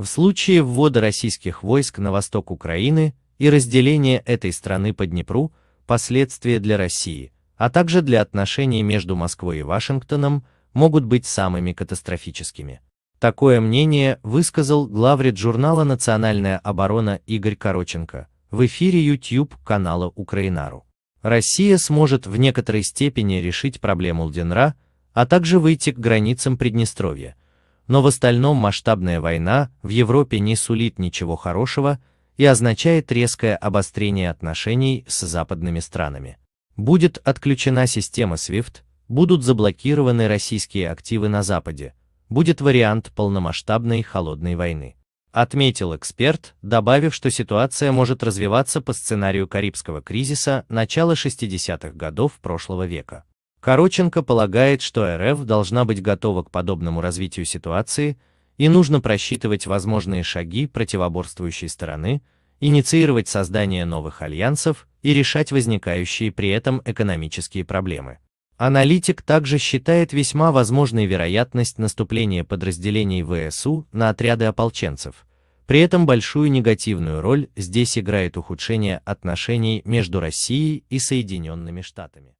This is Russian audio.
В случае ввода российских войск на восток Украины и разделения этой страны по Днепру, последствия для России, а также для отношений между Москвой и Вашингтоном могут быть самыми катастрофическими. Такое мнение высказал главред журнала «Национальная оборона» Игорь Короченко в эфире YouTube канала Украинару. Россия сможет в некоторой степени решить проблему Лденра, а также выйти к границам Приднестровья, но в остальном масштабная война в Европе не сулит ничего хорошего и означает резкое обострение отношений с западными странами. Будет отключена система SWIFT, будут заблокированы российские активы на Западе, будет вариант полномасштабной холодной войны. Отметил эксперт, добавив, что ситуация может развиваться по сценарию Карибского кризиса начала 60-х годов прошлого века. Короченко полагает, что РФ должна быть готова к подобному развитию ситуации и нужно просчитывать возможные шаги противоборствующей стороны, инициировать создание новых альянсов и решать возникающие при этом экономические проблемы. Аналитик также считает весьма возможной вероятность наступления подразделений ВСУ на отряды ополченцев. При этом большую негативную роль здесь играет ухудшение отношений между Россией и Соединенными Штатами.